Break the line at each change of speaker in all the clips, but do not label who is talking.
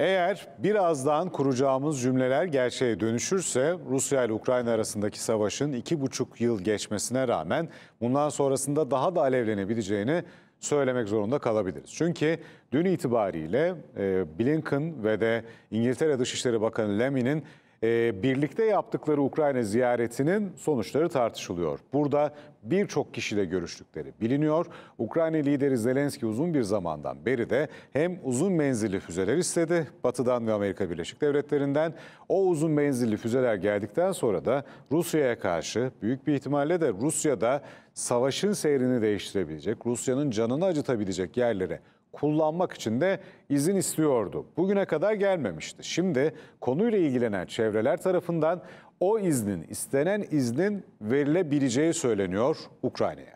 Eğer birazdan kuracağımız cümleler gerçeğe dönüşürse Rusya ile Ukrayna arasındaki savaşın iki buçuk yıl geçmesine rağmen bundan sonrasında daha da alevlenebileceğini söylemek zorunda kalabiliriz. Çünkü dün itibariyle e, Blinken ve de İngiltere Dışişleri Bakanı Lemmy'nin ee, birlikte yaptıkları Ukrayna ziyaretinin sonuçları tartışılıyor. Burada birçok kişiyle görüştükleri biliniyor. Ukrayna lideri Zelenski uzun bir zamandan beri de hem uzun menzilli füzeler istedi Batı'dan ve Amerika Birleşik Devletleri'nden. O uzun menzilli füzeler geldikten sonra da Rusya'ya karşı büyük bir ihtimalle de Rusya'da savaşın seyrini değiştirebilecek, Rusya'nın canını acıtabilecek yerlere kullanmak için de izin istiyordu. Bugüne kadar gelmemişti. Şimdi konuyla ilgilenen çevreler tarafından o iznin, istenen iznin verilebileceği söyleniyor Ukrayna'ya.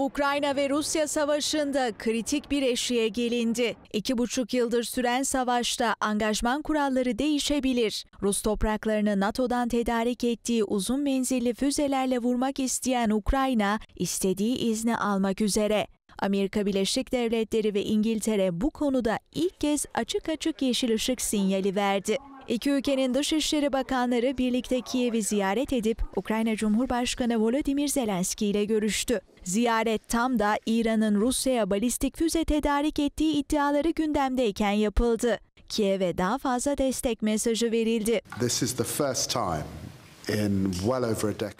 Ukrayna ve Rusya savaşında kritik bir eşiğe gelindi. İki buçuk yıldır süren savaşta angajman kuralları değişebilir. Rus topraklarını NATO'dan tedarik ettiği uzun menzilli füzelerle vurmak isteyen Ukrayna, istediği izni almak üzere. Amerika Birleşik Devletleri ve İngiltere bu konuda ilk kez açık açık yeşil ışık sinyali verdi. İki ülkenin Dışişleri Bakanları birlikte Kiev'i ziyaret edip Ukrayna Cumhurbaşkanı Volodymyr Zelenski ile görüştü. Ziyaret tam da İran'ın Rusya'ya balistik füze tedarik ettiği iddiaları gündemdeyken yapıldı. Kiev'e daha fazla destek mesajı verildi.
This is the first time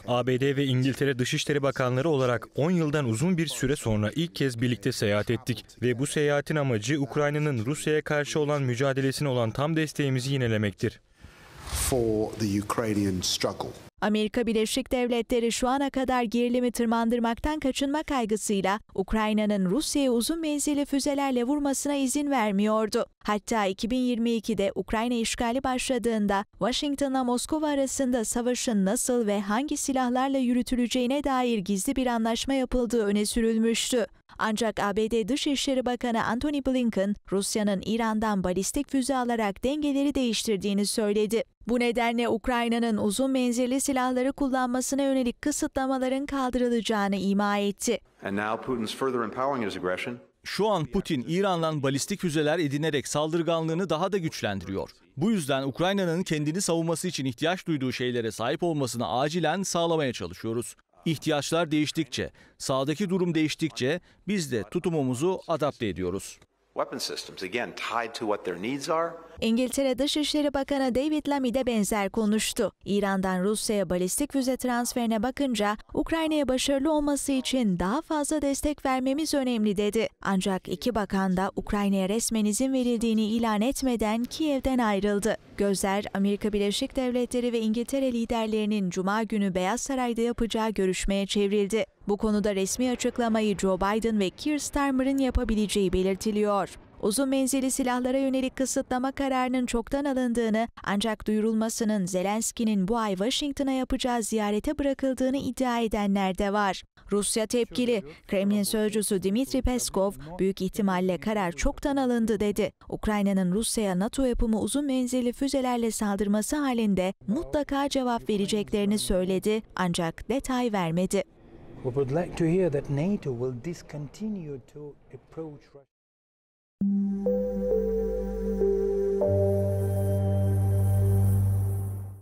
ABD ve İngiltere Dışişleri Bakanları olarak 10 yıldan uzun bir süre sonra ilk kez birlikte seyahat ettik ve bu seyahatin amacı Ukrayna'nın Rusya'ya karşı olan mücadelesine olan tam desteğimizi yinelemektir
for the Ukrainian struggle.
Amerika Birleşik Devletleri şu ana kadar gerilimi tırmandırmaktan kaçınma kaygısıyla Ukrayna'nın Rusya'ya uzun menzilli füzelerle vurmasına izin vermiyordu. Hatta 2022'de Ukrayna işgali başladığında Washington'la Moskova arasında savaşın nasıl ve hangi silahlarla yürütüleceğine dair gizli bir anlaşma yapıldığı öne sürülmüştü. Ancak ABD Dışişleri Bakanı Antony Blinken, Rusya'nın İran'dan balistik füze alarak dengeleri değiştirdiğini söyledi. Bu nedenle Ukrayna'nın uzun menzilli silahları kullanmasına yönelik kısıtlamaların kaldırılacağını ima etti.
Şu an Putin İran'dan balistik füzeler edinerek saldırganlığını daha da güçlendiriyor. Bu yüzden Ukrayna'nın kendini savunması için ihtiyaç duyduğu şeylere sahip olmasını acilen sağlamaya çalışıyoruz. İhtiyaçlar değiştikçe, sahadaki durum değiştikçe biz de tutumumuzu adapte ediyoruz.
İngiltere Dışişleri Bakanı David Lammy de benzer konuştu. İran'dan Rusya'ya balistik füze transferine bakınca Ukrayna'ya başarılı olması için daha fazla destek vermemiz önemli dedi. Ancak iki bakan da Ukrayna'ya resmen izin verildiğini ilan etmeden Kiev'den ayrıldı. Gözler Amerika Birleşik Devletleri ve İngiltere liderlerinin Cuma günü Beyaz Saray'da yapacağı görüşmeye çevrildi. Bu konuda resmi açıklamayı Joe Biden ve Keir Starmer'ın yapabileceği belirtiliyor. Uzun menzili silahlara yönelik kısıtlama kararının çoktan alındığını ancak duyurulmasının Zelenski'nin bu ay Washington'a yapacağı ziyarete bırakıldığını iddia edenler de var. Rusya tepkili. Kremlin sözcüsü Dmitri Peskov büyük ihtimalle karar çoktan alındı dedi. Ukrayna'nın Rusya'ya NATO yapımı uzun menzili füzelerle saldırması halinde mutlaka cevap vereceklerini söyledi ancak detay vermedi. We would like to hear that NATO will discontinue to
approach Russia.